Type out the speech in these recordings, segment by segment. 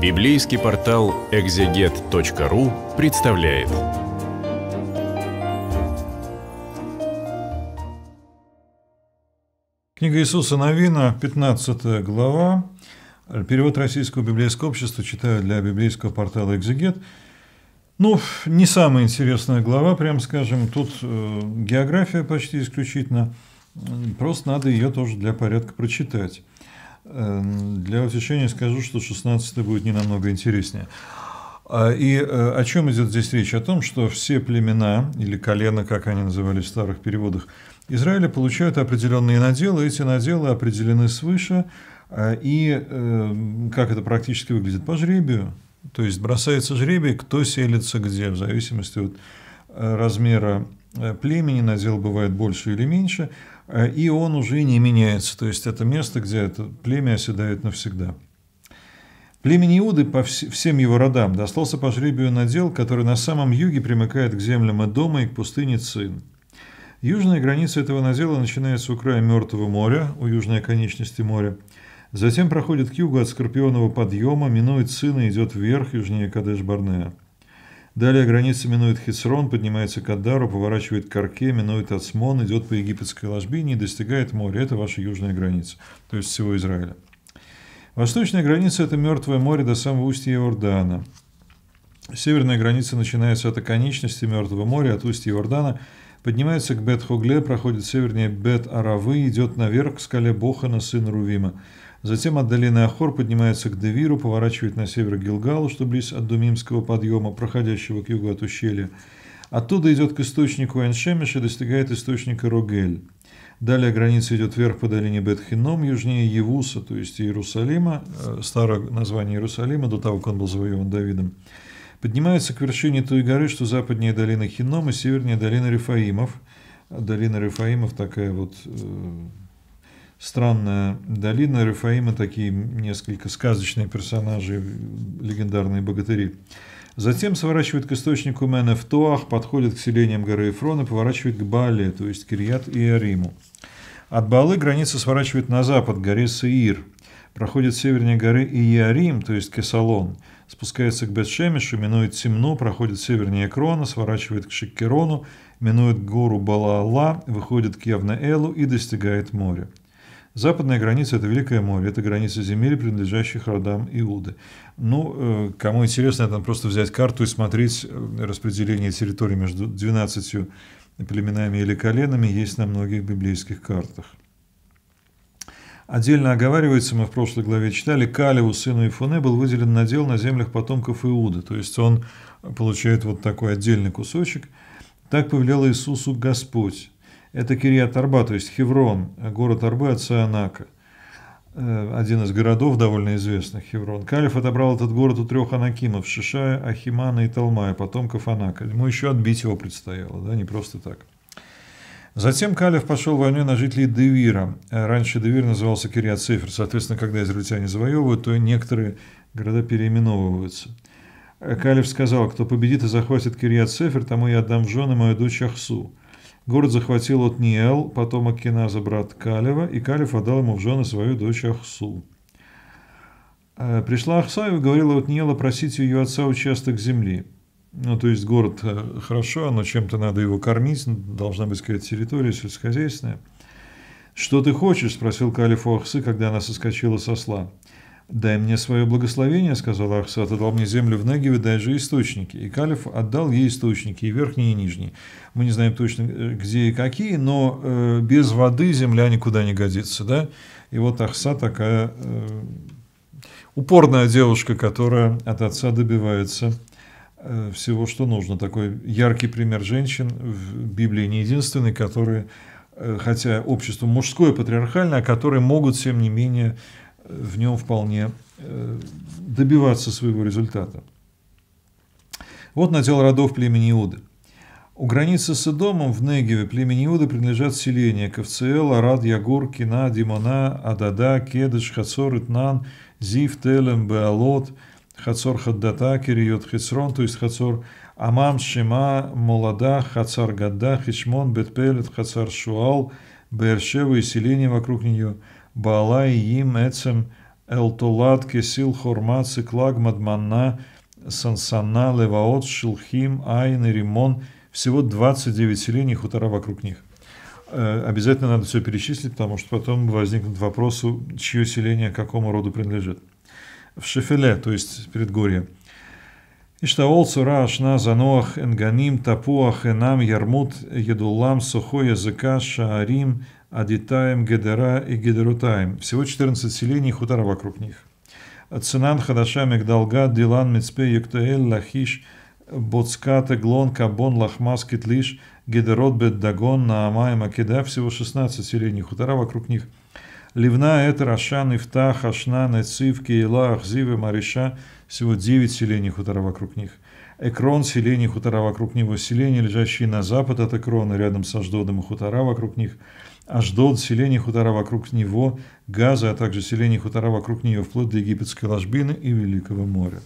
Библейский портал экзегет.ру представляет. Книга Иисуса Новина, 15 глава. Перевод Российского библейского общества читаю для библейского портала «Экзегет». Ну, не самая интересная глава, прям скажем. Тут э, география почти исключительно. Просто надо ее тоже для порядка прочитать. Эм, для утешения скажу, что 16 будет не намного интереснее. А, и э, о чем идет здесь речь? О том, что все племена, или колена, как они назывались в старых переводах, Израиля получают определенные наделы. Эти наделы определены свыше. Э, и эм, как это практически выглядит? По жребию. То есть бросается жребий, кто селится где, в зависимости от э, размера племени, надел бывает больше или меньше. Э, и он уже не меняется. То есть это место, где это племя оседает навсегда. Племени Иуды по вс всем его родам достался по жребию надел, который на самом юге примыкает к землям Эдома и к пустыне Цин. Южная граница этого надела начинается у края Мертвого моря, у южной оконечности моря. Затем проходит к югу от Скорпионового подъема, минует Цина и идет вверх южнее Кадеш-Барнея. Далее граница минует Хисрон, поднимается к Адару, поворачивает к Арке, минует Ацмон, идет по египетской ложбине и достигает моря. Это ваша южная граница, то есть всего Израиля. Восточная граница – это Мертвое море до самого устья Иордана. Северная граница начинается от оконечности Мертвого моря, от устья Иордана, поднимается к Бет-Хугле, проходит севернее Бет-Аравы, идет наверх к скале Бохана, сына Рувима. Затем от долины Ахор поднимается к Девиру, поворачивает на север к Гилгалу, что близ от Думимского подъема, проходящего к югу от ущелья. Оттуда идет к источнику Эншемиш и достигает источника Рогель. Далее граница идет вверх по долине Бетхином, южнее Евуса, то есть Иерусалима, э, старое название Иерусалима, до того, как он был завоеван Давидом. Поднимается к вершине той горы, что западнее долины Хином и севернее долины Рифаимов. Долина Рифаимов такая вот э, странная долина Рифаима, такие несколько сказочные персонажи, легендарные богатыри. Затем сворачивает к источнику Мене в Туах, подходит к селениям горы Эфрон и поворачивает к Бали, то есть Кирьят и Ариму. От Балы граница сворачивает на запад, к горе Сеир. Проходит севернее горы Иерим, то есть Кесалон. Спускается к Бетшемишу, минует Темну, проходит севернее Крона, сворачивает к Шиккерону, минует гору Балаала, выходит к Явнаэлу и достигает моря. Западная граница – это Великое море, это граница земель, принадлежащих родам Иуды. Ну, э, кому интересно, это просто взять карту и смотреть э, распределение территорий между 12 племенами или коленами, есть на многих библейских картах. Отдельно оговаривается, мы в прошлой главе читали, Калеву, сыну Ифуне, был выделен надел на землях потомков Иуды, то есть он получает вот такой отдельный кусочек. «Так повелел Иисусу Господь, это Кирият Арба, то есть Хеврон, город Арбы отца Анака. Э, один из городов довольно известных, Хеврон. Калиф отобрал этот город у трех анакимов, Шишая, Ахимана и Талмая, потомков Анака. Ему еще отбить его предстояло, да, не просто так. Затем Калиф пошел войной на жителей Девира. Э, раньше Девир назывался Кириат Сефер. Соответственно, когда израильтяне завоевывают, то некоторые города переименовываются. Э, Калиф сказал, кто победит и захватит Кириат Сефер, тому я отдам в жены мою дочь Ахсу. Город захватил Отниэл, потом Акиназа брат Калева, и Калев отдал ему в жены свою дочь Ахсу. Э, пришла Ахса и говорила Отниэла просить у ее отца участок земли. Ну, то есть город э, хорошо, но чем-то надо его кормить, должна быть какая-то территория сельскохозяйственная. «Что ты хочешь?» – спросил Калиф у Ахсы, когда она соскочила со сла. «Дай мне свое благословение», — сказал Ахсат, — «отдал мне землю в Негеве, дай же источники». И Калиф отдал ей источники, и верхние, и нижние. Мы не знаем точно, э, где и какие, но э, без воды земля никуда не годится, да? И вот Ахса такая э, упорная девушка, которая от отца добивается э, всего, что нужно. Такой яркий пример женщин в Библии не единственный, которые, э, хотя общество мужское, патриархальное, а которые могут, тем не менее, в нем вполне э, добиваться своего результата. Вот надел родов племени Иуды. У границы с Эдомом в Негеве племени Иуда принадлежат селения Кавцеэл, Арад, Ягур, Кина, Димона, Адада, Кедыш, Хацор, Итнан, Зив, Телем, Беалот, Хацор, Хаддата, Кириот, Хицрон, то есть Хацор, Амам, Шима, Молода, Хацар, Гадда, Хичмон, Бетпелет, Хацар, Шуал, Бершева и селения вокруг нее – Баалай им Эцем Элтулат Кесил Хурма Циклаг Мадманна Сансана Леваот Шилхим Айн и Римон всего 29 селений хутора вокруг них. Э, обязательно надо все перечислить, потому что потом возникнут вопросы, чье селение какому роду принадлежит. В Шефеле, то есть перед предгорье, Иштаол цураш на занох энганим тапуах энам ярмут едулам сухой языка шаарим адитаем гедера и гедерутаем. Всего 14 селений хутора вокруг них. Цинан хадаша мигдалга дилан мицпе юктаэль лахиш боцкат эглон кабон лахмас китлиш гедерот дагон наама и македа. Всего 16 селений хутора вокруг них. Ливна, это Рашан, Ифта, Хашна, Нецив, Кейла, Ахзива, Мариша, всего девять селений хутора вокруг них. Экрон, селений хутора вокруг него, селения, лежащие на запад от Экрона, рядом с Аждодом и хутора вокруг них, Аждод, селение, хутора вокруг него, Газа, а также селение, хутора вокруг нее, вплоть до египетской ложбины и Великого моря.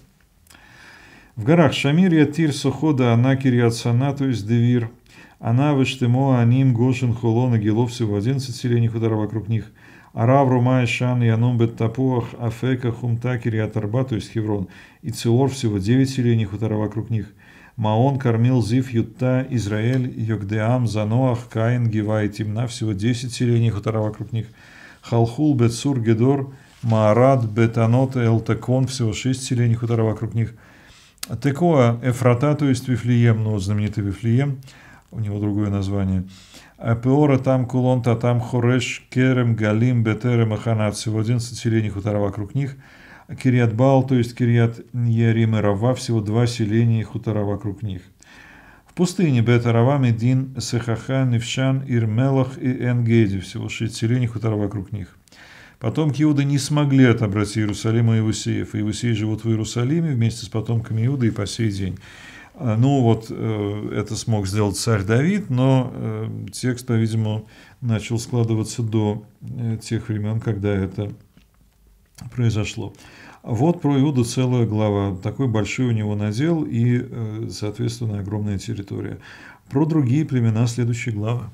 В горах Шамир, Ятир, Сухода, Анакир, Яцана, то есть Девир, Анавы, Штемо, Аним, Гошин, Хулон, Агилов, всего 11 селений, хутора вокруг них – Аравру Румай Шан Янум Беттапуах Афека Хумта Кириат Арба, то есть Хеврон, и Циор, всего девять селений хутора вокруг них. Маон кормил Зив, Ютта, Израиль, Йогдеам, Заноах, Каин, Гива и Тимна, всего десять селений хутора вокруг них. Халхул, Бетсур, Гедор, Маарад, Бетанот, Элтакон, всего шесть селений хутора вокруг них. Текоа, Эфрата, то есть Вифлеем, но ну, знаменитый Вифлеем, у него другое название. Апеора там кулон там хореш керем галим бетерем аханат. Всего 11 селений хутора вокруг них. Кириат Бал, то есть Кириат Ярим и Рава, всего два селения и хутора вокруг них. В пустыне Бетарава, Медин, Сехаха, Невшан, Ирмелах и Энгеди, всего шесть селений и хутора вокруг них. Потомки иуды не смогли отобрать Иерусалим и Иусеев, и Иусеи живут в Иерусалиме вместе с потомками иуды и по сей день. Э, ну вот э, это смог сделать царь Давид, но э, текст, по-видимому, начал складываться до тех времен, когда это произошло. Вот про Иуду целая глава. Такой большой у него надел и, соответственно, огромная территория. Про другие племена следующая глава.